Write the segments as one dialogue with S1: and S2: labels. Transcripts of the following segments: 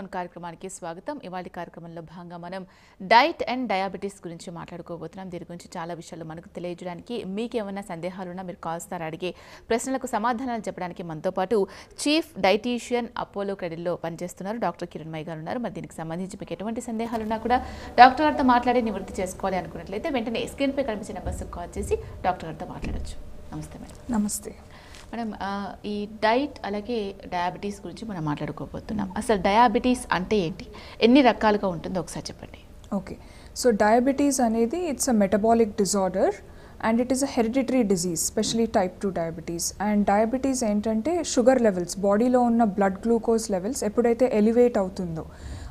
S1: Zone కార్యక్రమానికి స్వాగతం ఇవాళ కార్యక్రమంలో భాగంగా మనం డైట్ అండ్ డయాబెటీస్ గురించి మాట్లాడుకోబోతున్నాం దీని గురించి చాలా విషయాలు మనకు తెలియజేయడానికి మీకేమైనా సందేహాలున్నా మీరు కాల్స్తారు అడిగే ప్రశ్నలకు సమాధానాలు చెప్పడానికి మనతో పాటు చీఫ్ డైటీషియన్ అపోలో క్రెడిల్లో పనిచేస్తున్నారు డాక్టర్ కిరణ్ మై గారు ఉన్నారు మరి దీనికి సంబంధించి మీకు ఎటువంటి సందేహాలున్నా కూడా డాక్టర్ గారితో మాట్లాడి నివృత్తి చేసుకోవాలి అనుకున్నట్లయితే వెంటనే స్క్రీన్పై కనిపించిన బస్సుకు కాల్ చేసి డాక్టర్ గారితో మాట్లాడచ్చు నమస్తే మేడం నమస్తే మనం ఈ డైట్ అలాగే డయాబెటీస్ గురించి మనం మాట్లాడుకోబోతున్నాం అసలు డయాబెటీస్ అంటే ఏంటి ఎన్ని రకాలుగా ఉంటుందో
S2: ఒకసారి చెప్పండి ఓకే సో డయాబెటీస్ అనేది it's a metabolic disorder and it is a hereditary disease specially type two diabetes and diabetes ఏంటంటే షుగర్ లెవెల్స్ బాడీలో ఉన్న బ్లడ్ గ్లూకోజ్ లెవెల్స్ ఎప్పుడైతే ఎలివేట్ అవుతుందో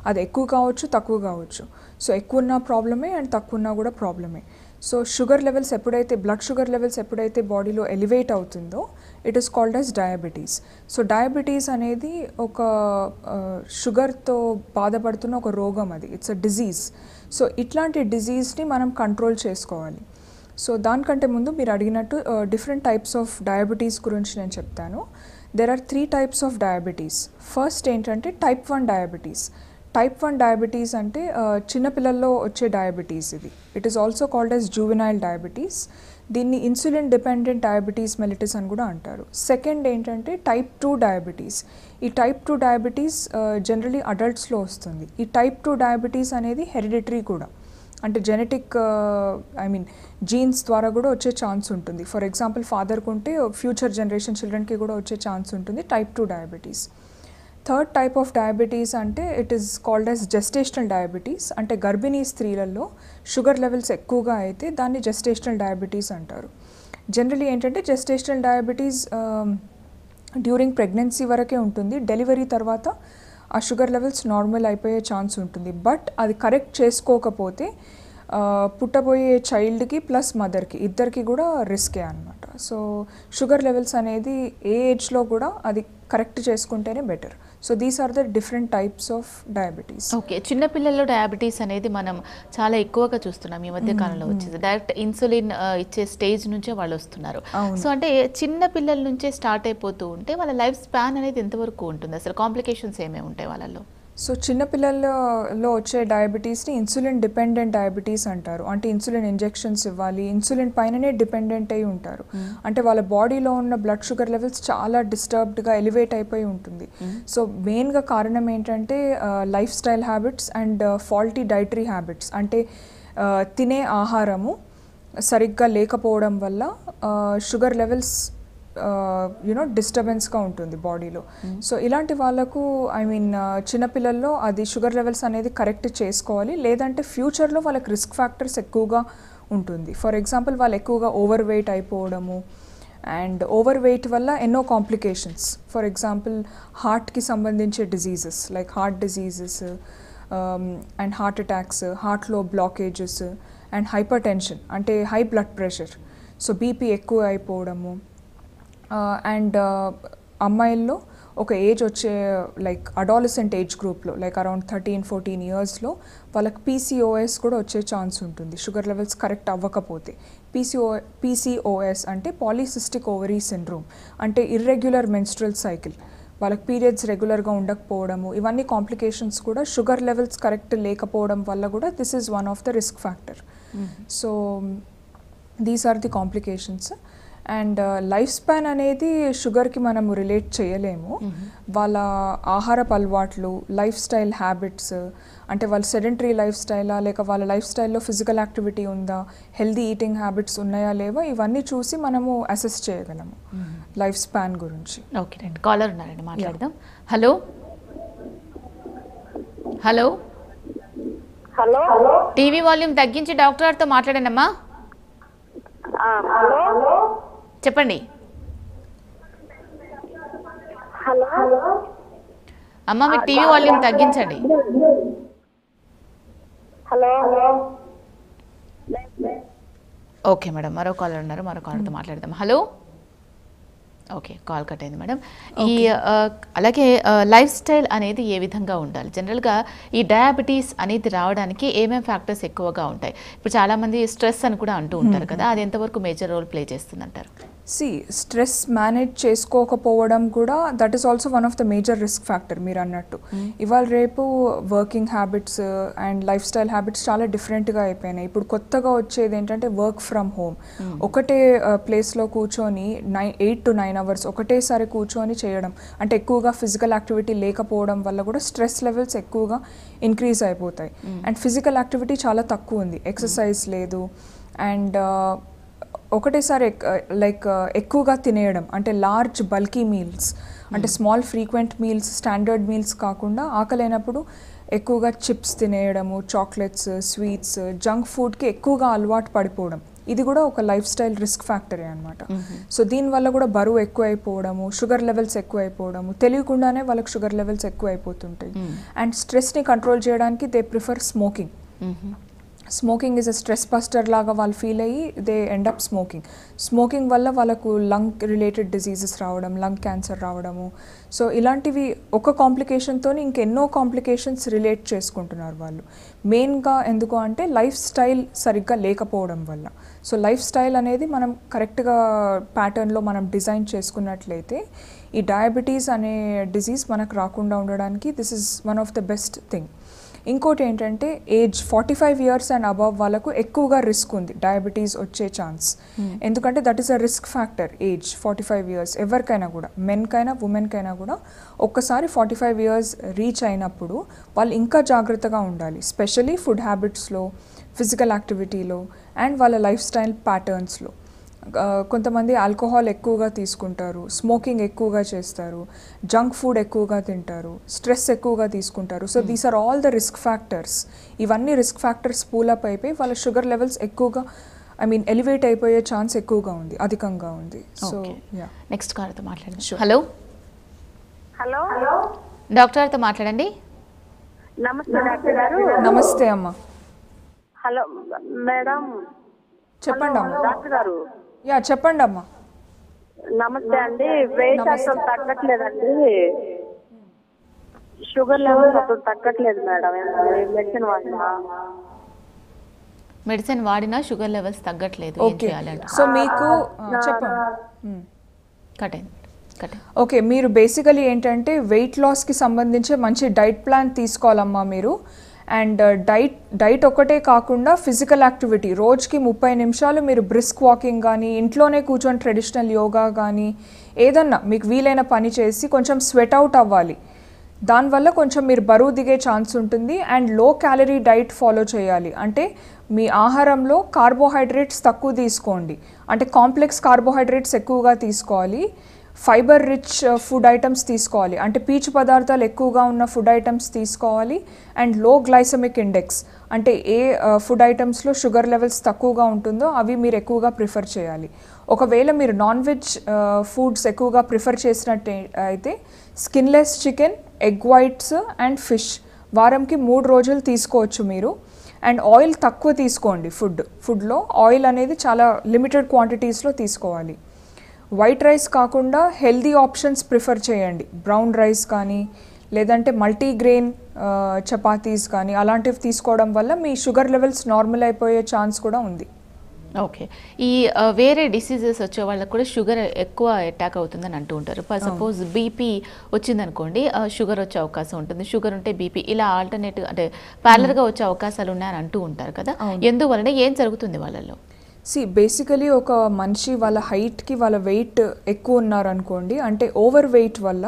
S2: అది ఎక్కువ కావచ్చు తక్కువ కావచ్చు సో ఎక్కువ ఉన్న ప్రాబ్లమే అండ్ తక్కువ ఉన్నా కూడా ప్రాబ్లమే సో షుగర్ లెవెల్స్ ఎప్పుడైతే బ్లడ్ షుగర్ లెవెల్స్ ఎప్పుడైతే బాడీలో ఎలివేట్ అవుతుందో it is called as diabetes so diabetes అనేది ఒక షుగర్తో బాధపడుతున్న ఒక రోగం అది ఇట్స్ అ డిజీజ్ సో ఇట్లాంటి డిజీజ్ని మనం కంట్రోల్ చేసుకోవాలి సో దానికంటే ముందు మీరు అడిగినట్టు డిఫరెంట్ టైప్స్ ఆఫ్ డయాబెటీస్ గురించి నేను చెప్తాను there are three types of diabetes first ఏంటంటే type one diabetes type one diabetes అంటే చిన్నపిల్లల్లో వచ్చే డయాబెటీస్ ఇది it is also called as juvenile diabetes దీన్ని ఇన్సులిన్ డిపెండెంట్ డయాబెటీస్ మెలిటిస్ అని కూడా అంటారు సెకండ్ ఏంటంటే టైప్ టూ డయాబెటీస్ ఈ టైప్ టూ డయాబెటీస్ జనరలీ అడల్ట్స్లో వస్తుంది ఈ టైప్ టూ డయాబెటీస్ అనేది హెరిడిటరీ కూడా అంటే జెనెటిక్ ఐ మీన్ జీన్స్ ద్వారా కూడా వచ్చే ఛాన్స్ ఉంటుంది ఫర్ ఎగ్జాంపుల్ ఫాదర్కి ఉంటే ఫ్యూచర్ జనరేషన్ చిల్డ్రన్కి కూడా వచ్చే ఛాన్స్ ఉంటుంది type two diabetes third type of diabetes అంటే it is called as gestational diabetes అంటే గర్భిణీ స్త్రీలలో షుగర్ లెవెల్స్ ఎక్కువగా అయితే దాన్ని జెస్టేషనల్ డయాబెటీస్ అంటారు జనరలీ ఏంటంటే జెస్టేషనల్ డయాబెటీస్ డ్యూరింగ్ ప్రెగ్నెన్సీ వరకే ఉంటుంది డెలివరీ తర్వాత ఆ షుగర్ లెవెల్స్ నార్మల్ అయిపోయే ఛాన్స్ ఉంటుంది బట్ అది కరెక్ట్ చేసుకోకపోతే పుట్టబోయే చైల్డ్కి ప్లస్ మదర్కి ఇద్దరికి కూడా రిస్కే అనమాట సో షుగర్ లెవెల్స్ అనేది ఏ ఏజ్లో కూడా అది కరెక్ట్ చేసుకుంటేనే better so these are the different types of diabetes okay చిన్నపిల్లల్లో
S1: డయాబెటీస్ అనేది మనం చాలా ఎక్కువగా చూస్తున్నాం ఈ మధ్య hmm, కాలంలో వచ్చేది డైరెక్ట్ ఇన్సులిన్ ఇచ్చే స్టేజ్ నుంచే వాళ్ళు వస్తున్నారు సో అంటే చిన్న పిల్లల నుంచే స్టార్ట్ అయిపోతూ ఉంటే వాళ్ళ లైఫ్ స్పాన్ అనేది ఎంతవరకు ఉంటుంది అసలు కాంప్లికేషన్స్ ఏమేమి ఉంటాయి వాళ్ళలో
S2: సో చిన్నపిల్లల్లో వచ్చే డయాబెటీస్ని ఇన్సులిన్ డిపెండెంట్ డయాబెటీస్ అంటారు అంటే ఇన్సులిన్ ఇంజెక్షన్స్ ఇవ్వాలి ఇన్సులిన్ పైననే డిపెండెంట్ అయి ఉంటారు అంటే వాళ్ళ బాడీలో ఉన్న బ్లడ్ షుగర్ లెవెల్స్ చాలా డిస్టర్బ్డ్గా ఎలివేట్ అయిపోయి ఉంటుంది సో మెయిన్గా కారణం ఏంటంటే lifestyle habits and faulty dietary habits అంటే తినే ఆహారము సరిగ్గా లేకపోవడం వల్ల షుగర్ లెవెల్స్ యునో డిస్టర్బెన్స్గా ఉంటుంది బాడీలో సో ఇలాంటి వాళ్ళకు ఐ మీన్ చిన్నపిల్లల్లో అది షుగర్ లెవెల్స్ అనేది కరెక్ట్ చేసుకోవాలి లేదంటే ఫ్యూచర్లో వాళ్ళకి రిస్క్ ఫ్యాక్టర్స్ ఎక్కువగా ఉంటుంది ఫర్ ఎగ్జాంపుల్ వాళ్ళు ఎక్కువగా ఓవర్ వెయిట్ అయిపోవడము అండ్ ఓవర్ వెయిట్ వల్ల ఎన్నో కాంప్లికేషన్స్ ఫర్ ఎగ్జాంపుల్ హార్ట్కి సంబంధించే diseases like heart diseases and heart attacks హార్ట్లో బ్లాకేజెస్ అండ్ హైపర్ టెన్షన్ అంటే high blood pressure so BP ఎక్కువ అయిపోవడము అండ్ అమ్మాయిల్లో ఒక ఏజ్ వచ్చే లైక్ అడాలసెంట్ ఏజ్ గ్రూప్లో లైక్ అరౌండ్ థర్టీన్ ఫోర్టీన్ ఇయర్స్లో వాళ్ళకి పీసీఓఎస్ కూడా వచ్చే ఛాన్స్ ఉంటుంది షుగర్ లెవెల్స్ కరెక్ట్ అవ్వకపోతే పీసీఓ పీసీఓఎస్ అంటే పాలీసిస్టిక్ ఓవరీ సిండ్రోమ్ అంటే ఇర్రెగ్యులర్ మెన్స్ట్రల్ సైకిల్ వాళ్ళకి పీరియడ్స్ రెగ్యులర్గా ఉండకపోవడము ఇవన్నీ కాంప్లికేషన్స్ కూడా షుగర్ లెవెల్స్ కరెక్ట్ లేకపోవడం వల్ల కూడా this is one of the risk factor so these are the complications and lifespan అనేది షుగర్కి మనము రిలేట్ చేయలేము వాళ్ళ ఆహారపు అలవాట్లు లైఫ్ స్టైల్ హ్యాబిట్స్ అంటే వాళ్ళ సెడెంటరీ లైఫ్ స్టైలా లేక వాళ్ళ లైఫ్ స్టైల్లో ఫిజికల్ యాక్టివిటీ ఉందా హెల్దీ ఈటింగ్ హ్యాబిట్స్ ఉన్నాయా లేవా ఇవన్నీ చూసి మనము అసెస్ చేయగలము లైఫ్ స్పాన్ గురించి ఓకేనండి కాలర్ ఉన్నారండి మాట్లాడదాం hello hello hello
S1: TV volume తగ్గించి డాక్టర్ గారితో మాట్లాడానమ్మా హలో చెప్పండి అమ్మ మీ టీవీ వాల్యూమ్ తగ్గించండి హలో ఓకే మేడం మరో కాలర్ ఉన్నారు మరో కాలర్తో మాట్లాడదాం హలో ఓకే కాల్ కట్ అయింది మేడం ఈ అలాగే లైఫ్ స్టైల్ అనేది ఏ విధంగా ఉండాలి జనరల్గా ఈ డయాబెటీస్ అనేది రావడానికి ఏమేమి ఫ్యాక్టర్స్ ఎక్కువగా ఉంటాయి ఇప్పుడు చాలామంది స్ట్రెస్ అని కూడా అంటూ ఉంటారు కదా అది ఎంతవరకు మేజర్ రోల్ ప్లే చేస్తుంది అంటారు
S2: సి స్ట్రెస్ మేనేజ్ చేసుకోకపోవడం కూడా that is also one of the major risk factor మీరు అన్నట్టు hmm. ఇవాళ రేపు working habits and lifestyle habits చాలా డిఫరెంట్గా అయిపోయినాయి ఇప్పుడు కొత్తగా వచ్చేది ఏంటంటే వర్క్ ఫ్రమ్ హోమ్ ఒకటే ప్లేస్లో uh, కూర్చొని nine eight to nine hours ఒకటేసారి కూర్చొని చేయడం అంటే ఎక్కువగా ఫిజికల్ యాక్టివిటీ లేకపోవడం వల్ల కూడా స్ట్రెస్ లెవెల్స్ ఎక్కువగా ఇంక్రీజ్ అయిపోతాయి అండ్ ఫిజికల్ యాక్టివిటీ చాలా తక్కువ ఉంది ఎక్సర్సైజ్ hmm. లేదు అండ్ ఒకటేసారి లైక్ ఎక్కువగా తినేయడం అంటే లార్జ్ బల్కీ మీల్స్ అంటే hmm. Small frequent meals standard meals కాకుండా ఆకలైనప్పుడు ఎక్కువగా చిప్స్ తినేయడము చాక్లెట్స్ స్వీట్స్ జంక్ ఫుడ్కి ఎక్కువగా అలవాటు పడిపోవడం ఇది కూడా ఒక లైఫ్ స్టైల్ రిస్క్ ఫ్యాక్టరే అనమాట hmm. సో దీనివల్ల కూడా బరువు ఎక్కువైపోవడము షుగర్ లెవెల్స్ ఎక్కువైపోవడము తెలియకుండానే వాళ్ళకి షుగర్ లెవెల్స్ ఎక్కువైపోతుంటాయి hmm. అండ్ స్ట్రెస్ని కంట్రోల్ చేయడానికి they prefer smoking smoking is a stress buster లాగా వాళ్ళు ఫీల్ అయ్యి they end up smoking smoking వల్ల వాళ్ళకు లంగ్ రిలేటెడ్ డిసీజెస్ రావడం లంగ్ క్యాన్సర్ రావడము సో ఇలాంటివి ఒక కాంప్లికేషన్తో ఇంకెన్నో కాంప్లికేషన్స్ రిలేట్ చేసుకుంటున్నారు వాళ్ళు మెయిన్గా ఎందుకు అంటే లైఫ్ స్టైల్ సరిగ్గా లేకపోవడం వల్ల సో లైఫ్ స్టైల్ అనేది మనం కరెక్ట్గా ప్యాటర్న్లో మనం డిజైన్ చేసుకున్నట్లయితే ఈ డయాబెటీస్ అనే డిసీజ్ మనకు రాకుండా ఉండడానికి this is one of the best thing ఇంకోటి ఏంటంటే age forty five years and above వాళ్ళకు ఎక్కువగా రిస్క్ ఉంది డయాబెటీస్ వచ్చే ఛాన్స్ hmm. ఎందుకంటే that is a risk factor age forty five years ఎవరికైనా కూడా మెన్కైనా ఉమెన్కైనా కూడా ఒక్కసారి ఫార్టీ ఫైవ్ ఇయర్స్ రీచ్ అయినప్పుడు వాళ్ళు ఇంకా జాగ్రత్తగా ఉండాలి స్పెషలీ ఫుడ్ హ్యాబిట్స్లో ఫిజికల్ యాక్టివిటీలో అండ్ వాళ్ళ లైఫ్ స్టైల్ ప్యాటర్న్స్లో కొంతమంది ఆల్కహాల్ ఎక్కువగా తీసుకుంటారు స్మోకింగ్ ఎక్కువగా చేస్తారు జంక్ ఫుడ్ ఎక్కువగా తింటారు స్ట్రెస్ ఎక్కువగా తీసుకుంటారు so these are all the risk factors ఇవన్నీ రిస్క్ ఫ్యాక్టర్స్ పూలప్ అయిపోయి వాళ్ళ షుగర్ లెవెల్స్ ఎక్కువగా ఐ మీన్ ఎలివేట్ అయిపోయే ఛాన్స్ ఎక్కువగా ఉంది అధికంగా ఉంది సో నెక్స్ట్ కాలర్తో మాట్లాడండి హలో
S1: హలో డాక్టర్తో మాట్లాడండి నమస్తే డాక్టర్ గారు నమస్తే అమ్మా హలో మేడం చెప్పండి డాక్టర్ గారు
S2: యా చెప్పండి అమ్మా నమస్తే అండి వెయిట్ అసలు తగ్గట్లేదండి షుగర్ లెవెల్ అసలు తగ్గట్లేదు మేడం మెడిసిన్ వాడినా
S1: మెడిసిన్ వాడినా షుగర్ లెవెల్స్ తగ్గట్లేదు ఏం ఓకే సో మీకు చెప్పండి
S2: కట్ అయింది. ఓకే మీరు బేసికలీ ఏంటంటే వెయిట్ లాస్కి సంబంధించి మంచి డైట్ ప్లాన్ తీసుకోవాలమ్మా మీరు అండ్ uh, డైట్ డైట్ ఒకటే కాకుండా ఫిజికల్ యాక్టివిటీ రోజుకి ముప్పై నిమిషాలు మీరు బ్రిస్క్ వాకింగ్ కానీ ఇంట్లోనే కూర్చొని ట్రెడిషనల్ యోగా కానీ ఏదన్నా మీకు వీలైన పని చేసి కొంచెం స్వెట్ అవుట్ అవ్వాలి దానివల్ల కొంచెం మీరు బరువు దిగే ఛాన్స్ ఉంటుంది and low calorie diet follow చేయాలి అంటే మీ ఆహారంలో కార్బోహైడ్రేట్స్ తక్కువ తీసుకోండి అంటే కాంప్లెక్స్ కార్బోహైడ్రేట్స్ ఎక్కువగా తీసుకోవాలి fibre rich uh, food items తీసుకోవాలి అంటే పీచు పదార్థాలు ఎక్కువగా ఉన్న ఫుడ్ ఐటమ్స్ తీసుకోవాలి అండ్ లో గ్లైసమిక్ ఇండెక్స్ అంటే ఏ uh, ఫుడ్ ఐటమ్స్లో షుగర్ లెవెల్స్ తక్కువగా ఉంటుందో అవి మీరు ఎక్కువగా ప్రిఫర్ చేయాలి ఒకవేళ మీరు నాన్ వెజ్ uh, ఫుడ్స్ ఎక్కువగా ప్రిఫర్ చేసినట్టు అయితే skinless chicken egg whites and fish వారంకి మూడు రోజులు తీసుకోవచ్చు మీరు అండ్ ఆయిల్ తక్కువ తీసుకోండి ఫుడ్ ఫుడ్లో ఆయిల్ అనేది చాలా లిమిటెడ్ క్వాంటిటీస్లో తీసుకోవాలి వైట్ రైస్ కాకుండా హెల్దీ ఆప్షన్స్ ప్రిఫర్ చేయండి బ్రౌన్ రైస్ కానీ లేదంటే మల్టీగ్రెయిన్ చపాతీస్ కానీ అలాంటివి తీసుకోవడం వల్ల మీ షుగర్ లెవెల్స్ నార్మల్ అయిపోయే ఛాన్స్ కూడా ఉంది
S1: ఓకే ఈ వేరే డిసీజెస్ వచ్చే వాళ్ళకి కూడా షుగర్ ఎక్కువ అటాక్ అవుతుందని అంటూ ఉంటారు సపోజ్ బీపీ వచ్చిందనుకోండి షుగర్ వచ్చే అవకాశం ఉంటుంది షుగర్ ఉంటే బీపీ ఇలా ఆల్టర్నేటివ్ అంటే పార్లర్గా వచ్చే
S2: అవకాశాలు ఉన్నాయని అంటూ ఉంటారు కదా ఎందువలన ఏం జరుగుతుంది వాళ్ళలో సి బేసికలీ ఒక మనిషి వాళ్ళ హైట్కి వాళ్ళ వెయిట్ ఎక్కువ ఉన్నారనుకోండి అంటే ఓవర్ వెయిట్ వల్ల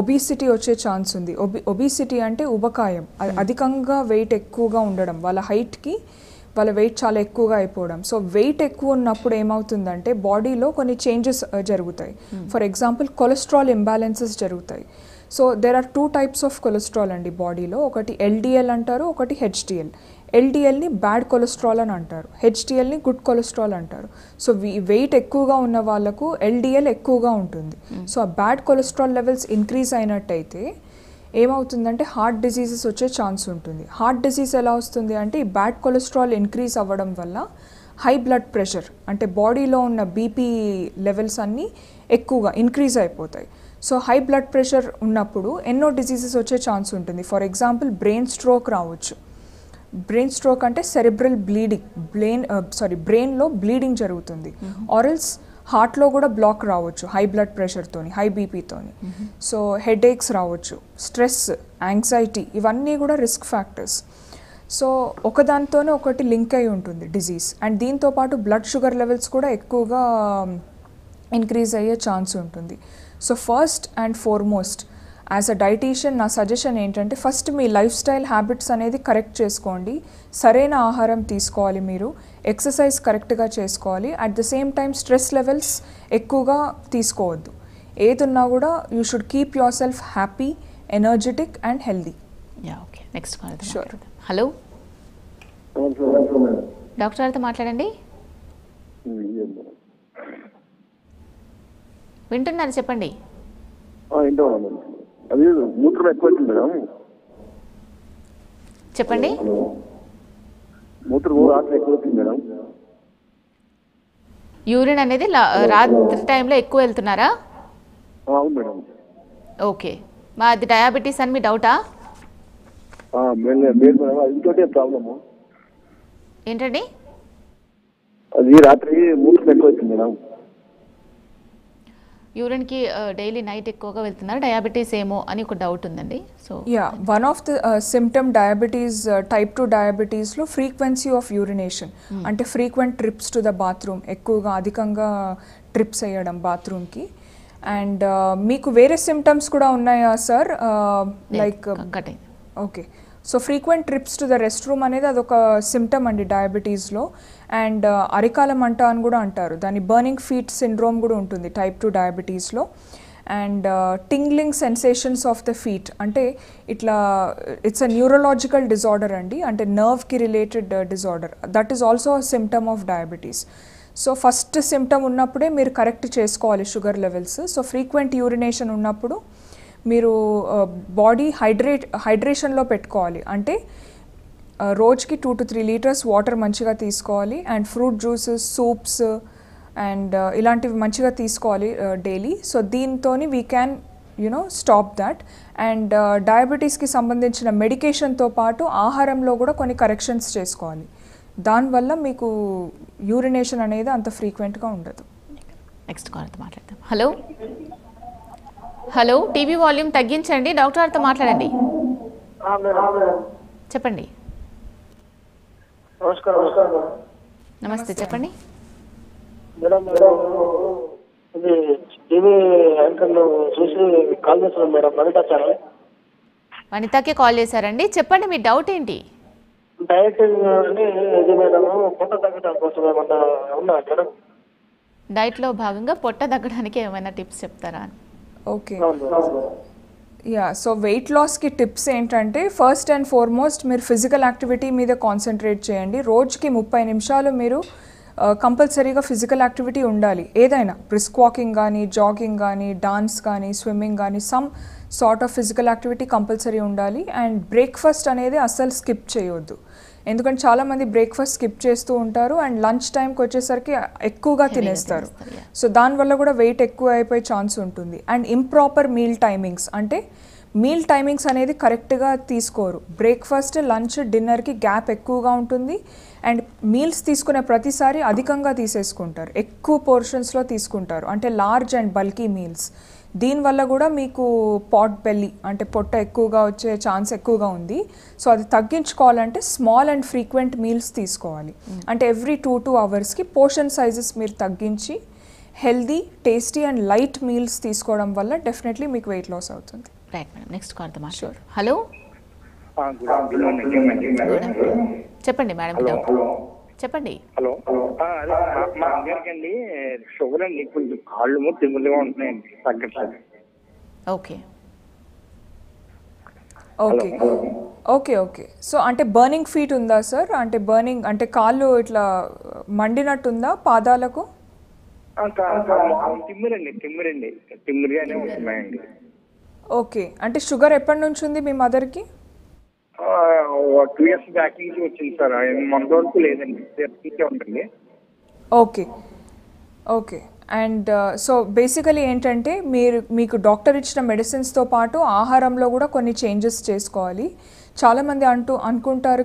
S2: ఒబిసిటీ hmm. వచ్చే ఛాన్స్ ఉంది ఒబి ఒబిసిటీ అంటే ఉబకాయం hmm. అధికంగా వెయిట్ ఎక్కువగా ఉండడం వాళ్ళ హైట్కి వాళ్ళ వెయిట్ చాలా ఎక్కువగా అయిపోవడం సో వెయిట్ ఎక్కువ ఉన్నప్పుడు ఏమవుతుందంటే బాడీలో కొన్ని చేంజెస్ uh, జరుగుతాయి ఫర్ ఎగ్జాంపుల్ కొలెస్ట్రాల్ ఇంబ్యాలెన్సెస్ జరుగుతాయి so there are two types of cholesterol అండి బాడీలో ఒకటి ఎల్డిఎల్ అంటారు ఒకటి హెచ్డిఎల్ ఎల్డిఎల్ని బ్యాడ్ కొలెస్ట్రాల్ అని అంటారు హెచ్డిఎల్ని గుడ్ కొలెస్ట్రాల్ అంటారు సో వెయిట్ ఎక్కువగా ఉన్న వాళ్ళకు ఎల్డిఎల్ ఎక్కువగా ఉంటుంది సో ఆ బ్యాడ్ కొలెస్ట్రాల్ లెవెల్స్ ఇంక్రీజ్ అయినట్టయితే ఏమవుతుందంటే హార్ట్ డిసీజెస్ వచ్చే ఛాన్స్ ఉంటుంది హార్ట్ డిసీజ్ ఎలా వస్తుంది అంటే ఈ బ్యాడ్ కొలెస్ట్రాల్ ఇంక్రీజ్ అవ్వడం వల్ల హై బ్లడ్ ప్రెషర్ అంటే బాడీలో ఉన్న బీపీ లెవెల్స్ అన్నీ ఎక్కువగా ఇంక్రీజ్ అయిపోతాయి సో హై బ్లడ్ ప్రెషర్ ఉన్నప్పుడు ఎన్నో డిసీజెస్ వచ్చే ఛాన్స్ ఉంటుంది ఫర్ ఎగ్జాంపుల్ బ్రెయిన్ స్ట్రోక్ రావచ్చు బ్రెయిన్ స్ట్రోక్ అంటే సెరిబ్రల్ బ్లీడింగ్ బ్లెయిన్ సారీ బ్రెయిన్లో బ్లీడింగ్ జరుగుతుంది ఆరల్స్ హార్ట్లో కూడా బ్లాక్ రావచ్చు హై బ్లడ్ ప్రెషర్తోని హై బీపీతోని సో హెడ్ ఏక్స్ రావచ్చు స్ట్రెస్ యాంగ్జైటీ ఇవన్నీ కూడా రిస్క్ ఫ్యాక్టర్స్ సో ఒకదానితోనే ఒకటి లింక్ అయి ఉంటుంది డిజీజ్ అండ్ దీంతోపాటు బ్లడ్ షుగర్ లెవెల్స్ కూడా ఎక్కువగా ఇంక్రీజ్ అయ్యే ఛాన్స్ ఉంటుంది so first and foremost as a dietician నా సజెషన్ ఏంటంటే ఫస్ట్ మీ లైఫ్ స్టైల్ హ్యాబిట్స్ అనేది కరెక్ట్ చేసుకోండి సరైన ఆహారం తీసుకోవాలి మీరు ఎక్సర్సైజ్ కరెక్ట్గా చేసుకోవాలి at the same time stress levels ఎక్కువగా తీసుకోవద్దు ఏదున్నా కూడా you should keep yourself happy energetic and healthy okay next hello doctor గారితో మాట్లాడండి
S1: hmm, వింటున్నారు చెప్పండి అది మూత్రం ఎక్కువ మేడం చెప్పండి మూత్రం రాత్రి ఎక్కువ మేడం యూరిన్ అనేది రాత్రి టైంలో ఎక్కువ వెళ్తున్నారా అవును మేడం ఓకే మా అది డయాబెటీస్ అని మీ డౌటా ప్రాబ్లము ఏంటండి
S2: అది రాత్రి మూత్రం ఎక్కువ అవుతుంది
S1: మేడం యూరిన్కి డైలీ నైట్ ఎక్కువగా వెళ్తున్నారు డయాబెటీస్ ఏమో అని ఒక డౌట్ ఉందండి so yeah
S2: one of the symptom diabetes type two డయాబెటీస్లో ఫ్రీక్వెన్సీ ఆఫ్ యూరినేషన్ hmm. అంటే frequent trips to the bathroom ఎక్కువగా అధికంగా ట్రిప్స్ వేయడం బాత్రూమ్కి అండ్ మీకు వేరే సిమ్టమ్స్ కూడా ఉన్నాయా sir like okay so frequent trips to the restroom అనేది అదొక సిమ్టమ్ అండి డయాబెటీస్లో అండ్ అరికాల మంట అని కూడా అంటారు దాని బర్నింగ్ ఫీట్ సిండ్రోమ్ కూడా ఉంటుంది టైప్ టూ డయాబెటీస్లో and tingling sensations of the feet అంటే ఇట్లా ఇట్స్ అ న్యూరలాజికల్ డిజార్డర్ అండి అంటే నర్వ్కి related disorder that is also symptom of diabetes so first symptom ఉన్నప్పుడే మీరు కరెక్ట్ చేసుకోవాలి sugar levels so frequent urination ఉన్నప్పుడు మీరు బాడీ హైడ్రేట్ హైడ్రేషన్లో పెట్టుకోవాలి అంటే రోజుకి two to three litres water మంచిగా తీసుకోవాలి and fruit juices soups and ఇలాంటివి మంచిగా తీసుకోవాలి డైలీ సో దీంతో we can you know stop that and డయాబెటీస్కి సంబంధించిన మెడికేషన్తో పాటు ఆహారంలో కూడా కొన్ని కరెక్షన్స్ చేసుకోవాలి దానివల్ల మీకు యూరినేషన్ అనేది అంత ఫ్రీక్వెంట్గా ఉండదు నెక్స్ట్ కాల్తో మాట్లాడదాం హలో హలో టీవీ వాల్యూమ్
S1: తగ్గించండి డాక్టర్ గారితో మాట్లాడండి చెప్పండి నమస్కారం నమస్తే చెప్పండి
S2: మేడం ఇది చూసి కాల్ మేడం
S1: కాల్ చేశారండి చెప్పండి మీ డౌట్ ఏంటి
S2: డైట్ లో ఇది మేడం పొట్ట తగ్గడం
S1: డైట్లో భాగంగా పొట్ట తగ్గడానికి ఏమైనా టిప్స్ చెప్తారా ఓకే
S2: యా సో వెయిట్ లాస్కి టిప్స్ ఏంటంటే ఫస్ట్ అండ్ ఫార్మోస్ట్ మీరు ఫిజికల్ యాక్టివిటీ మీద కాన్సన్ట్రేట్ చేయండి రోజుకి ముప్పై నిమిషాలు మీరు కంపల్సరీగా ఫిజికల్ యాక్టివిటీ ఉండాలి ఏదైనా బ్రిస్క్ వాకింగ్ కానీ జాగింగ్ కానీ డాన్స్ కానీ స్విమ్మింగ్ కానీ some sort of physical activity compulsory ఉండాలి అండ్ బ్రేక్ఫాస్ట్ అనేది అస్సలు స్కిప్ చేయొద్దు ఎందుకంటే చాలామంది బ్రేక్ఫాస్ట్ స్కిప్ చేస్తూ ఉంటారు అండ్ లంచ్ టైంకి వచ్చేసరికి ఎక్కువగా తినేస్తారు సో దానివల్ల కూడా వెయిట్ ఎక్కువ అయిపోయే ఛాన్స్ ఉంటుంది అండ్ ఇంప్రాపర్ మీల్ టైమింగ్స్ అంటే మీల్ టైమింగ్స్ అనేది కరెక్ట్గా తీసుకోరు బ్రేక్ఫాస్ట్ లంచ్ డిన్నర్కి గ్యాప్ ఎక్కువగా ఉంటుంది అండ్ మీల్స్ తీసుకునే ప్రతిసారి అధికంగా తీసేసుకుంటారు ఎక్కువ పోర్షన్స్లో తీసుకుంటారు అంటే లార్జ్ అండ్ బల్కీ మీల్స్ దీనివల్ల కూడా మీకు పాట్ బెల్లి అంటే పొట్ట ఎక్కువగా వచ్చే ఛాన్స్ ఎక్కువగా ఉంది సో అది తగ్గించుకోవాలంటే స్మాల్ అండ్ ఫ్రీక్వెంట్ మీల్స్ తీసుకోవాలి అంటే ఎవ్రీ టూ టూ అవర్స్కి పోర్షన్ సైజెస్ మీరు తగ్గించి healthy tasty and light meals తీసుకోవడం వల్ల డెఫినెట్లీ మీకు వెయిట్ లాస్ అవుతుంది right madam next call sure hello
S1: చెప్పండి మేడం చెప్పండి హలో మా అమ్మగారికండి
S2: షుగర్ అండి కొంచెం కాళ్ళు తిమ్ములుగా ఉంటున్నాయండి తగ్గట్లేదు okay okay okay okay so అంటే బర్నింగ్ ఫీట్ ఉందా సార్ అంటే బర్నింగ్ అంటే కాళ్ళు ఇట్లా మండినట్టుందా పాదాలకు తిమ్మిరండి తిమ్మిరండి తిమ్మిరిగానే ఓకే అంటే షుగర్ ఎప్పటి నుంచి ఉంది మీ మదర్కి టూ ఇయర్స్ బ్యాక్ నుంచి వచ్చింది సార్ మొన్న వరకు లేదండి ఉంటుంది okay okay and so basically ఏంటంటే మీరు మీకు డాక్టర్ ఇచ్చిన మెడిసిన్స్తో పాటు ఆహారంలో కూడా కొన్ని చేంజెస్ చేసుకోవాలి చాలామంది అంటూ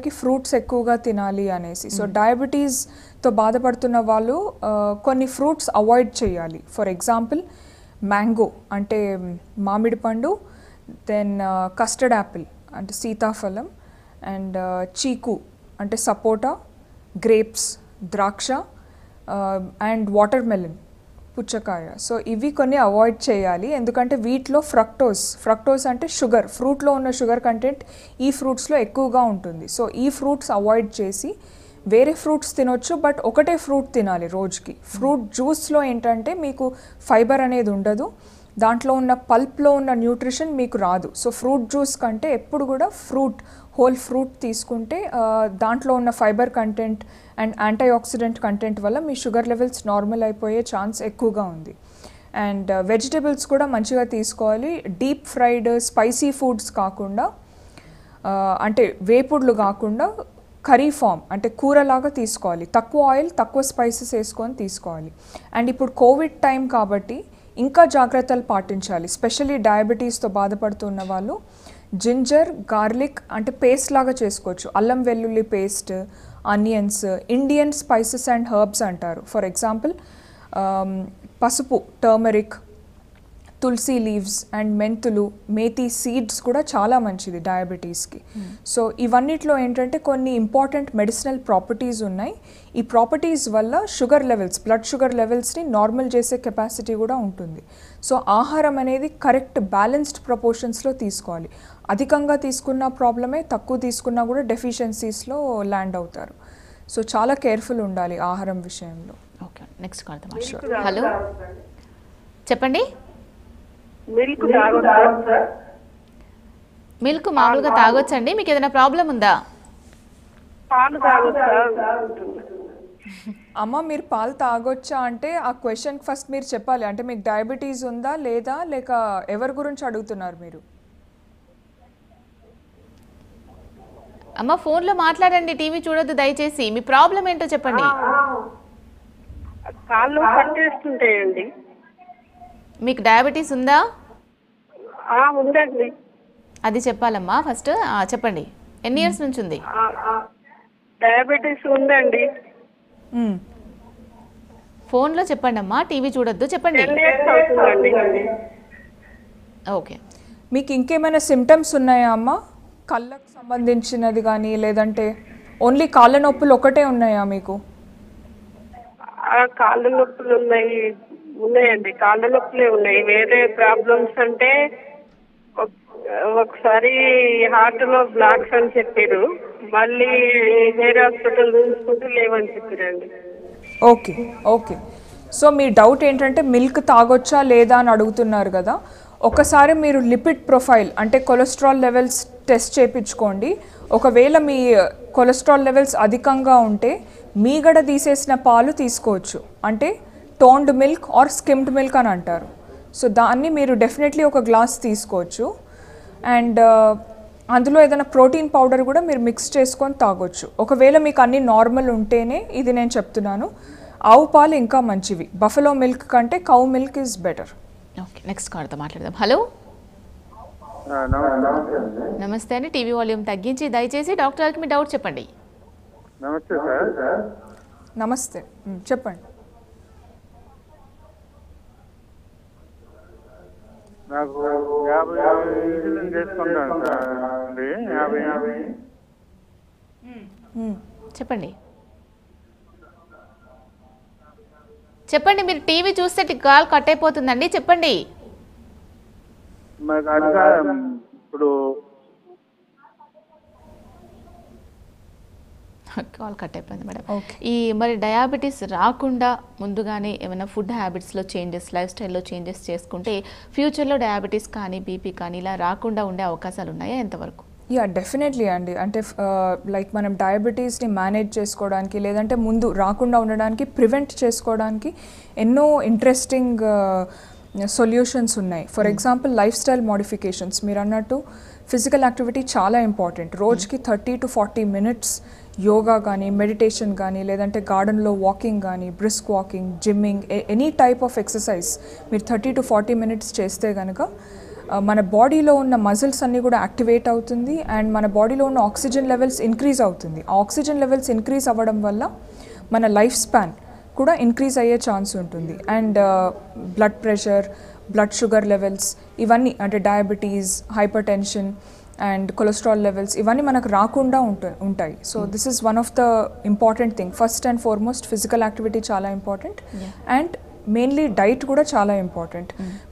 S2: కి ఫ్రూట్స్ ఎక్కువగా తినాలి అనేసి సో hmm. డయాబెటీస్తో బాధపడుతున్న వాళ్ళు కొన్ని ఫ్రూట్స్ అవాయిడ్ చేయాలి ఫర్ ఎగ్జాంపుల్ మ్యాంగో అంటే మామిడి పండు దెన్ కస్టర్డ్ యాపిల్ అంటే సీతాఫలం అండ్ uh, చీకు అంటే సపోటా గ్రేప్స్ ద్రాక్ష uh, అండ్ వాటర్ మెలన్ పుచ్చకాయ సో ఇవి కొన్ని అవాయిడ్ చేయాలి ఎందుకంటే వీటిలో ఫ్రక్టోస్ ఫ్రక్టోస్ అంటే షుగర్ ఫ్రూట్లో ఉన్న షుగర్ కంటెంట్ ఈ ఫ్రూట్స్లో ఎక్కువగా ఉంటుంది సో ఈ ఫ్రూట్స్ అవాయిడ్ చేసి వేరే ఫ్రూట్స్ తినొచ్చు బట్ ఒకటే ఫ్రూట్ తినాలి రోజుకి ఫ్రూట్ జ్యూస్లో ఏంటంటే మీకు ఫైబర్ అనేది ఉండదు దాంట్లో ఉన్న పల్ప్లో ఉన్న న్యూట్రిషన్ మీకు రాదు సో ఫ్రూట్ జ్యూస్ కంటే ఎప్పుడు కూడా ఫ్రూట్ హోల్ ఫ్రూట్ తీసుకుంటే దాంట్లో ఉన్న fibre content and antioxidant content వల్ల మీ షుగర్ లెవెల్స్ నార్మల్ అయిపోయే ఛాన్స్ ఎక్కువగా ఉంది అండ్ వెజిటేబుల్స్ కూడా మంచిగా తీసుకోవాలి డీప్ ఫ్రైడ్ స్పైసీ ఫుడ్స్ కాకుండా అంటే వేపుడ్లు కాకుండా కర్రీ ఫామ్ అంటే కూరలాగా తీసుకోవాలి తక్కువ ఆయిల్ తక్కువ స్పైసెస్ వేసుకొని తీసుకోవాలి అండ్ ఇప్పుడు కోవిడ్ టైం కాబట్టి ఇంకా జాగ్రత్తలు పాటించాలి స్పెషల్లీ డయాబెటీస్తో బాధపడుతున్న వాళ్ళు జింజర్ గార్లిక్ అంటే పేస్ట్ లాగా చేసుకోవచ్చు అల్లం వెల్లుల్లి paste onions Indian spices and herbs అంటారు ఫర్ ఎగ్జాంపుల్ um, పసుపు టర్మరిక్ తులసి లీవ్స్ అండ్ మెంతులు మేతి సీడ్స్ కూడా చాలా మంచిది డయాబెటీస్కి hmm. సో ఇవన్నిట్లో ఏంటంటే కొన్ని ఇంపార్టెంట్ మెడిసినల్ ప్రాపర్టీస్ ఉన్నాయి ఈ ప్రాపర్టీస్ వల్ల షుగర్ లెవెల్స్ బ్లడ్ షుగర్ లెవెల్స్ని నార్మల్ చేసే కెపాసిటీ కూడా ఉంటుంది సో ఆహారం అనేది కరెక్ట్ బ్యాలెన్స్డ్ ప్రపోర్షన్స్లో తీసుకోవాలి అధికంగా తీసుకున్న ప్రాబ్లమే తక్కువ తీసుకున్నా కూడా డెఫిషియన్సీస్లో ల్యాండ్ అవుతారు సో చాలా కేర్ఫుల్ ఉండాలి ఆహారం విషయంలో ఓకే నెక్స్ట్ హలో చెప్పండి మిల్క్ తాగొచ్చు
S1: మామూలుగా తాగొచ్చండి మీకు ఏదైనా ప్రాబ్లం ఉందా
S2: పాలు అమ్మ మీరు పాలు తాగొచ్చా అంటే ఆ క్వశ్చన్ ఫస్ట్ మీరు చెప్పాలి అంటే మీకు డయాబెటీస్ ఉందా లేదా లేక ఎవరి గురించి అడుగుతున్నారు మీరు అమ్మ ఫోన్లో మాట్లాడండి
S1: టీవీ చూడొద్దు దయచేసి మీ ప్రాబ్లం ఏంటో చెప్పండి
S2: కాళ్ళు పట్టేస్తుంటాయండి
S1: మీకు డయాబెటీస్ ఉందా ఉందండి అది చెప్పాలమ్మా ఫస్ట్ చెప్పండి ఎన్ని ఇయర్స్ నుంచి ఉంది
S2: డయాబెటీస్ ఉందండి
S1: ఫోన్లో చెప్పండి అమ్మా టీవీ చూడొద్దు చెప్పండి ఓకే
S2: మీకు ఇంకేమైనా సిమ్టమ్స్ ఉన్నాయా అమ్మా కళ్ళకు సంబంధించినది కానీ లేదంటే ఓన్లీ కాళ్ళ నొప్పులు ఒకటే ఉన్నాయా మీకు కాళ్ళ నొప్పులు ఉన్నాయి ఉన్నాయండి కాళ్ళ నొప్పులే ఉన్నాయి వేరే ప్రాబ్లమ్స్ అంటే ఒకసారి హార్ట్ లో బ్లాక్స్ అని చెప్పారు మళ్ళీ వేరే హాస్పిటల్ చూసుకుంటూ లేవని చెప్పారండి ఓకే ఓకే సో మీ డౌట్ ఏంటంటే మిల్క్ తాగొచ్చా లేదా అని అడుగుతున్నారు కదా ఒకసారి మీరు లిపిడ్ ప్రొఫైల్ అంటే కొలెస్ట్రాల్ లెవెల్స్ టెస్ట్ చేయించుకోండి ఒకవేళ మీ కొలెస్ట్రాల్ లెవెల్స్ అధికంగా ఉంటే మీగడ తీసేసిన పాలు తీసుకోవచ్చు అంటే toned milk or skimmed milk అని అంటారు సో దాన్ని మీరు డెఫినెట్లీ ఒక గ్లాస్ తీసుకోవచ్చు అండ్ అందులో ఏదైనా ప్రోటీన్ పౌడర్ కూడా మీరు మిక్స్ చేసుకొని తాగొచ్చు ఒకవేళ మీకు అన్ని నార్మల్ ఉంటేనే ఇది నేను చెప్తున్నాను ఆవు పాలు ఇంకా మంచివి బఫలో మిల్క్ కంటే cow milk is better okay next కాల్తో మాట్లాడదాం హలో
S1: నమస్తే అండి టీవీ వాల్యూమ్ తగ్గించి దయచేసి డాక్టర్ గారికి మీ డౌట్ చెప్పండి
S2: నమస్తే సార్ నమస్తే చెప్పండి
S1: నాకు యాభై యాభై ఇన్సూరెన్స్ చేసుకున్నాను అండి యాభై యాభై చెప్పండి చెప్పండి మీరు టీవీ చూస్తే కాల్ కట్ అయిపోతుందండి చెప్పండి ఇప్పుడు కాల్ కట్ అయిపోయింది మేడం ఈ మరి డయాబెటీస్ రాకుండా ముందుగానే ఏమైనా ఫుడ్ హ్యాబిట్స్లో చేంజెస్ లైఫ్ స్టైల్లో చేంజెస్ చేసుకుంటే ఫ్యూచర్లో డయాబెటీస్ కానీ బీపీ కానీ ఇలా రాకుండా ఉండే అవకాశాలు ఉన్నాయా ఎంతవరకు
S2: యా డెఫినెట్లీ అండి అంటే లైక్ uh, మనం డయాబెటీస్ని మేనేజ్ చేసుకోవడానికి లేదంటే ముందు రాకుండా ఉండడానికి ప్రివెంట్ చేసుకోవడానికి ఎన్నో ఇంట్రెస్టింగ్ సొల్యూషన్స్ uh, ఉన్నాయి for example life style modifications మీరు అన్నట్టు ఫిజికల్ యాక్టివిటీ చాలా ఇంపార్టెంట్ hmm. రోజుకి thirty to forty minutes yoga కానీ మెడిటేషన్ కానీ లేదంటే గార్డెన్లో వాకింగ్ కానీ brisk walking gymming any type of exercise మీరు థర్టీ టు ఫార్టీ మినిట్స్ చేస్తే కనుక మన బాడీలో ఉన్న మజిల్స్ అన్నీ కూడా యాక్టివేట్ అవుతుంది అండ్ మన బాడీలో ఉన్న ఆక్సిజన్ లెవెల్స్ ఇంక్రీజ్ అవుతుంది ఆ ఆక్సిజన్ లెవెల్స్ ఇంక్రీజ్ అవ్వడం వల్ల మన లైఫ్ స్పాన్ కూడా ఇంక్రీజ్ అయ్యే ఛాన్స్ ఉంటుంది and blood pressure blood sugar levels ఇవన్నీ అంటే diabetes hypertension and cholesterol levels ఇవన్నీ మనకు రాకుండా ఉంటాయి so this is one of the important thing first and foremost physical activity చాలా ఇంపార్టెంట్ అండ్ మెయిన్లీ డైట్ కూడా చాలా ఇంపార్టెంట్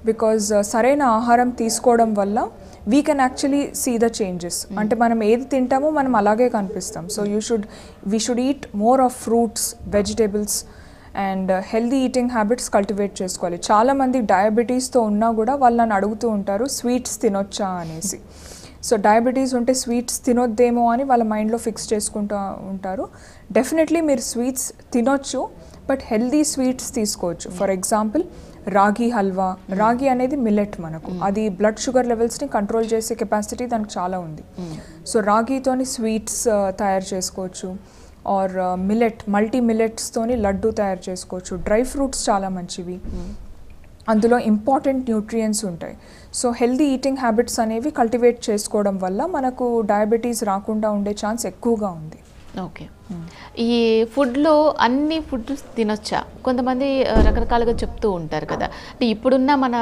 S2: బికాజ్ hmm. uh, సరైన ఆహారం తీసుకోవడం వల్ల we can actually see the changes అంటే మనం ఏది తింటామో మనం అలాగే కనిపిస్తాం so you should we should eat more of fruits vegetables and healthy eating habits cultivate చేసుకోవాలి చాలామంది డయాబెటీస్తో ఉన్నా కూడా వాళ్ళు నన్ను అడుగుతూ ఉంటారు స్వీట్స్ తినొచ్చా అనేసి hmm. సో డయాబెటీస్ ఉంటే స్వీట్స్ తినొద్దేమో అని వాళ్ళ మైండ్లో ఫిక్స్ చేసుకుంటూ ఉంటారు డెఫినెట్లీ మీరు స్వీట్స్ తినొచ్చు బట్ హెల్దీ స్వీట్స్ తీసుకోవచ్చు hmm. For example ragi halwa hmm. Ragi అనేది మిల్లెట్ మనకు hmm. అది బ్లడ్ షుగర్ లెవెల్స్ని కంట్రోల్ చేసే కెపాసిటీ దానికి చాలా ఉంది సో రాగితోని స్వీట్స్ తయారు చేసుకోవచ్చు ఆర్ మిల్లెట్ మల్టీ మిల్లెట్స్తోని లడ్డు తయారు చేసుకోవచ్చు డ్రై ఫ్రూట్స్ చాలా మంచివి అందులో ఇంపార్టెంట్ న్యూట్రియంట్స్ ఉంటాయి సో హెల్దీ ఈటింగ్ హ్యాబిట్స్ అనేవి కల్టివేట్ చేసుకోవడం వల్ల మనకు డయాబెటీస్ రాకుండా ఉండే ఛాన్స్ ఎక్కువగా ఉంది ఓకే ఈ
S1: ఫుడ్లో అన్ని ఫుడ్స్ తినొచ్చా కొంతమంది రకరకాలుగా చెప్తూ ఉంటారు కదా అంటే ఇప్పుడున్న మన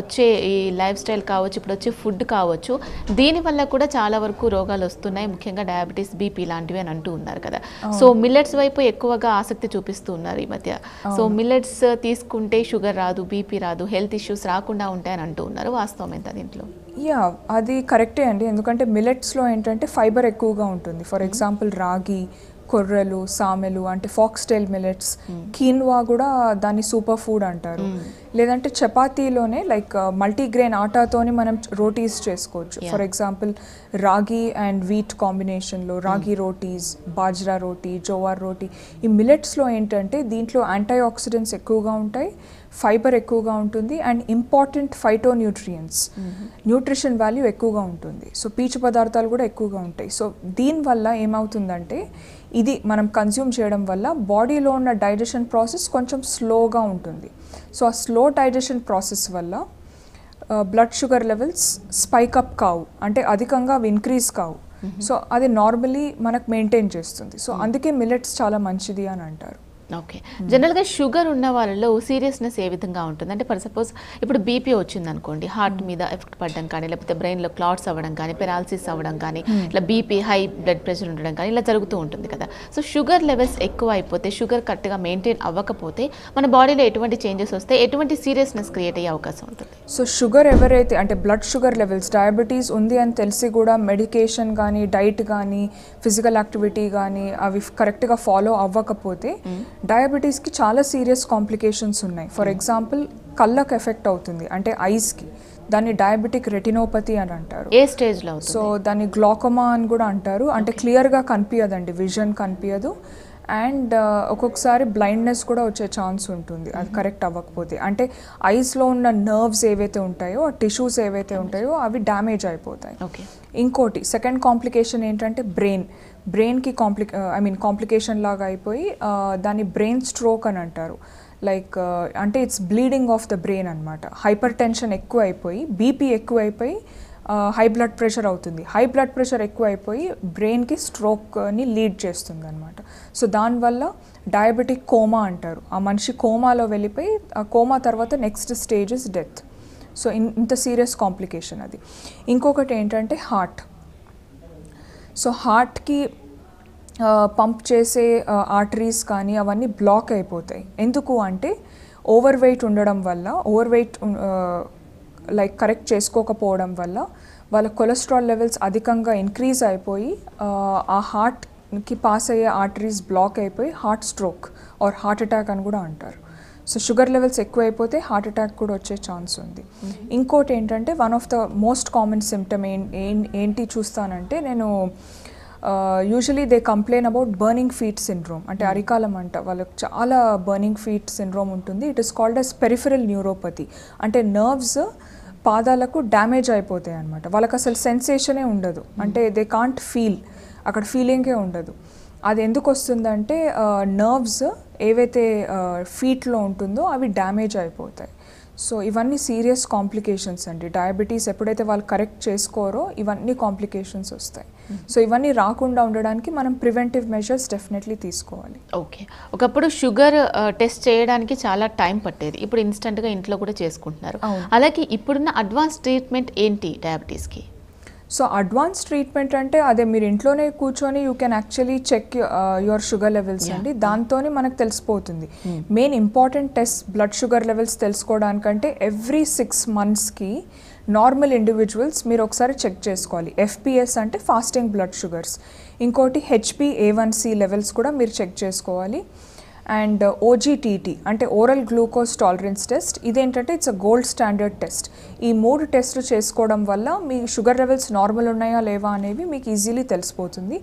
S1: వచ్చే ఈ లైఫ్ స్టైల్ కావచ్చు ఇప్పుడు వచ్చే ఫుడ్ కావచ్చు దీనివల్ల కూడా చాలా వరకు రోగాలు వస్తున్నాయి ముఖ్యంగా డయాబెటీస్ బీపీ లాంటివి అని అంటూ ఉన్నారు కదా సో మిల్లెట్స్ వైపు ఎక్కువగా ఆసక్తి చూపిస్తూ ఉన్నారు ఈ మధ్య సో మిల్లెట్స్ తీసుకుంటే షుగర్ రాదు బీపీ రాదు హెల్త్ ఇష్యూస్ రాకుండా ఉంటాయని అంటూ ఉన్నారు వాస్తవం ఎంత దీంట్లో
S2: యా అది కరెక్టే అండి ఎందుకంటే మిలెట్స్లో ఏంటంటే ఫైబర్ ఎక్కువగా ఉంటుంది ఫర్ ఎగ్జాంపుల్ hmm. రాగి కొర్రలు సామెలు అంటే ఫాక్స్టైల్ మిలెట్స్ hmm. కీన్వా కూడా దాన్ని సూపర్ ఫుడ్ అంటారు hmm. లేదంటే చపాతీలోనే లైక్ uh, మల్టీగ్రెయిన్ ఆటాతోనే మనం రోటీస్ చేసుకోవచ్చు for example ragi and wheat కాంబినేషన్లో రాగి hmm. రోటీస్ బాజ్రా రోటీ జోవార్ రోటీ ఈ మిలెట్స్లో ఏంటంటే దీంట్లో యాంటీ ఆక్సిడెంట్స్ ఎక్కువగా ఉంటాయి ఫైబర్ ఎక్కువగా ఉంటుంది and important phytonutrients nutrition value ఎక్కువగా ఉంటుంది సో పీచు పదార్థాలు కూడా ఎక్కువగా ఉంటాయి సో దీనివల్ల ఏమవుతుందంటే ఇది మనం కన్జ్యూమ్ చేయడం వల్ల బాడీలో ఉన్న డైజెషన్ ప్రాసెస్ కొంచెం స్లోగా ఉంటుంది సో ఆ స్లో డైజెషన్ ప్రాసెస్ వల్ల blood sugar levels spike up కావు అంటే అధికంగా అవి ఇంక్రీజ్ కావు సో అది నార్మలీ మనకు మెయింటైన్ చేస్తుంది సో అందుకే మిల్లెట్స్ చాలా మంచిది అని అంటారు ఓకే జనరల్గా షుగర్ ఉన్న వాళ్ళలో సీరియస్నెస్
S1: ఏ విధంగా ఉంటుంది అంటే ఫర్ సపోజ్ ఇప్పుడు బీపీ వచ్చింది అనుకోండి హార్ట్ hmm. మీద ఎఫెక్ట్ పడడం కానీ లేకపోతే బ్రెయిన్లో క్లాట్స్ అవ్వడం కానీ పెరాలసిస్ అవ్వడం కానీ hmm. ఇట్లా బీపీ హై బ్లడ్ ప్రెషర్ ఉండడం కానీ ఇలా జరుగుతూ ఉంటుంది కదా సో షుగర్ లెవెల్స్ ఎక్కువ అయిపోతే షుగర్ కరెక్ట్గా మెయింటైన్ అవ్వకపోతే మన బాడీలో ఎటువంటి చేంజెస్ వస్తే ఎటువంటి సీరియస్నెస్ క్రియేట్ అయ్యే అవకాశం ఉంటుంది
S2: సో షుగర్ ఎవరైతే అంటే బ్లడ్ షుగర్ లెవెల్స్ డయాబెటీస్ ఉంది అని తెలిసి కూడా మెడికేషన్ కానీ డైట్ కానీ ఫిజికల్ యాక్టివిటీ కానీ అవి కరెక్ట్గా ఫాలో అవ్వకపోతే hmm. డయాబెటీస్కి చాలా సీరియస్ కాంప్లికేషన్స్ ఉన్నాయి ఫర్ hmm. ఎగ్జాంపుల్ కళ్ళకు ఎఫెక్ట్ అవుతుంది అంటే ఐస్కి దాన్ని డయాబెటిక్ రెటినోపతి అని అంటారు ఏ స్టేజ్లో సో దాన్ని గ్లాకోమా అని కూడా అంటారు అంటే క్లియర్గా కనిపించదండి విజన్ కనిపించదు అండ్ ఒక్కొక్కసారి బ్లైండ్నెస్ కూడా వచ్చే ఛాన్స్ ఉంటుంది అది hmm. కరెక్ట్ అవ్వకపోతే అంటే ఐస్లో ఉన్న నర్వ్స్ ఏవైతే ఉంటాయో టిష్యూస్ ఏవైతే hmm. ఉంటాయో అవి డ్యామేజ్ అయిపోతాయి ఇంకోటి సెకండ్ కాంప్లికేషన్ ఏంటంటే బ్రెయిన్ బ్రెయిన్కి కాంప్లిక్ ఐ మీన్ కాంప్లికేషన్ లాగా అయిపోయి దాన్ని బ్రెయిన్ స్ట్రోక్ అని అంటారు లైక్ అంటే it's bleeding of the brain అనమాట హైపర్ టెన్షన్ ఎక్కువ అయిపోయి బీపీ ఎక్కువ అయిపోయి హై బ్లడ్ ప్రెషర్ అవుతుంది హై బ్లడ్ ప్రెషర్ ఎక్కువ అయిపోయి బ్రెయిన్కి స్ట్రోక్ని లీడ్ చేస్తుంది అనమాట సో దానివల్ల డయాబెటిక్ కోమా అంటారు ఆ మనిషి కోమాలో వెళ్ళిపోయి ఆ కోమా తర్వాత next stage is death so ఇంత సీరియస్ కాంప్లికేషన్ అది ఇంకొకటి ఏంటంటే హార్ట్ సో హార్ట్కి పంప్ చేసే ఆర్టరీస్ కానీ అవన్నీ బ్లాక్ అయిపోతాయి ఎందుకు అంటే ఓవర్ వెయిట్ ఉండడం వల్ల ఓవర్ వెయిట్ లైక్ కరెక్ట్ చేసుకోకపోవడం వల్ల వాళ్ళ కొలెస్ట్రాల్ లెవెల్స్ అధికంగా ఇంక్రీజ్ అయిపోయి ఆ హార్ట్కి పాస్ అయ్యే ఆర్టరీస్ బ్లాక్ అయిపోయి heart stroke or heart attack అని కూడా అంటారు సో షుగర్ లెవెల్స్ ఎక్కువైపోతే హార్ట్ అటాక్ కూడా వచ్చే ఛాన్స్ ఉంది ఇంకోటి ఏంటంటే one of the most common symptom ఏంటి చూస్తానంటే నేను usually they complain about burning feet syndrome అంటే hmm. అరికాలం అంట వాళ్ళకి చాలా బర్నింగ్ ఫీట్ సిండ్రోమ్ ఉంటుంది it is called as peripheral neuropathy అంటే నర్వ్స్ పాదాలకు డ్యామేజ్ అయిపోతాయి అనమాట వాళ్ళకి అసలు సెన్సేషనే ఉండదు hmm. అంటే దే కాంట్ ఫీల్ అక్కడ ఫీలింగే ఉండదు అది ఎందుకు వస్తుందంటే నర్వ్స్ ఏవైతే ఫీట్లో ఉంటుందో అవి డ్యామేజ్ అయిపోతాయి సో ఇవన్నీ సీరియస్ కాంప్లికేషన్స్ అండి డయాబెటీస్ ఎప్పుడైతే వాళ్ళు కరెక్ట్ చేసుకోరో ఇవన్నీ కాంప్లికేషన్స్ వస్తాయి సో ఇవన్నీ రాకుండా ఉండడానికి మనం ప్రివెంటివ్ మెజర్స్ డెఫినెట్లీ తీసుకోవాలి
S1: ఓకే ఒకప్పుడు షుగర్ టెస్ట్ చేయడానికి చాలా టైం పట్టేది
S2: ఇప్పుడు ఇన్స్టెంట్గా ఇంట్లో కూడా చేసుకుంటున్నారు అలాగే ఇప్పుడున్న అడ్వాన్స్ ట్రీట్మెంట్ ఏంటి డయాబెటీస్కి సో అడ్వాన్స్ ట్రీట్మెంట్ అంటే అదే మీరు ఇంట్లోనే కూర్చొని you can actually check your sugar levels అండి దాంతోనే మనకు తెలిసిపోతుంది main important test blood sugar levels తెలుసుకోవడానికంటే ఎవ్రీ సిక్స్ మంత్స్కి నార్మల్ ఇండివిజువల్స్ మీరు ఒకసారి చెక్ చేసుకోవాలి ఎఫ్పిఎస్ అంటే ఫాస్టింగ్ బ్లడ్ షుగర్స్ ఇంకోటి హెచ్పి ఏ సి లెవెల్స్ కూడా మీరు చెక్ చేసుకోవాలి అండ్ ఓజీటీటీ అంటే ఓరల్ గ్లూకోజ్ టాలరెన్స్ టెస్ట్ ఇదేంటంటే it's a gold standard test ఈ మూడు టెస్టులు చేసుకోవడం వల్ల మీ షుగర్ లెవెల్స్ నార్మల్ ఉన్నాయా లేవా అనేవి మీకు ఈజీలీ తెలిసిపోతుంది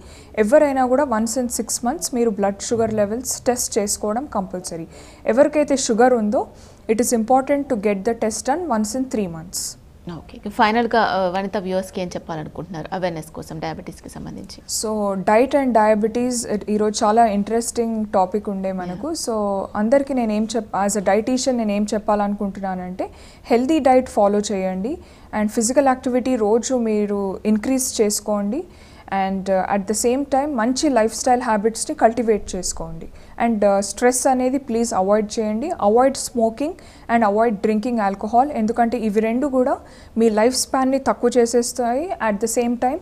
S2: ఎవరైనా కూడా వన్స్ ఇన్ సిక్స్ మంత్స్ మీరు బ్లడ్ షుగర్ లెవెల్స్ టెస్ట్ చేసుకోవడం కంపల్సరీ ఎవరికైతే షుగర్ ఉందో it is important to get the test and once in three months okay ఫైనల్గా వనిత
S1: వ్యూవర్స్కి ఏం చెప్పాలనుకుంటున్నారు అవేర్నెస్ కోసం డయాబెటీస్కి సంబంధించి
S2: సో డైట్ అండ్ డయాబెటీస్ ఈరోజు చాలా ఇంట్రెస్టింగ్ టాపిక్ ఉండే మనకు సో అందరికీ నేను ఏం చెప్ యాజ్ అ డైటీషియన్ నేను ఏం చెప్పాలనుకుంటున్నానంటే హెల్దీ డైట్ ఫాలో చేయండి అండ్ ఫిజికల్ యాక్టివిటీ రోజు మీరు ఇంక్రీజ్ చేసుకోండి and at the same time మంచి లైఫ్ స్టైల్ హ్యాబిట్స్ని కల్టివేట్ చేసుకోండి అండ్ స్ట్రెస్ uh, అనేది ప్లీజ్ అవాయిడ్ చేయండి avoid smoking and avoid drinking alcohol ఎందుకంటే ఇవి రెండు కూడా మీ లైఫ్ స్పాన్ని తక్కువ చేసేస్తాయి at the same time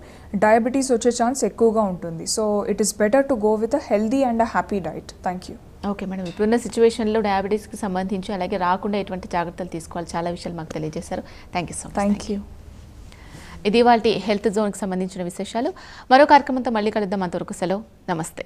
S2: diabetes వచ్చే ఛాన్స్ ఎక్కువగా ఉంటుంది so it is better to go with a healthy and a happy diet thank you okay madam ఇప్పుడున్న సిచ్యువేషన్లో డయాబెటీస్కి సంబంధించి అలాగే
S1: రాకుండా ఎటువంటి జాగ్రత్తలు తీసుకోవాలి చాలా విషయాలు మాకు తెలియజేశారు thank you so much thank you ఇది వాటి హెల్త్ జోన్కి సంబంధించిన విశేషాలు మరో కార్యక్రమంతో మళ్ళీ కలుద్దాం అంతవరకు సెలవు నమస్తే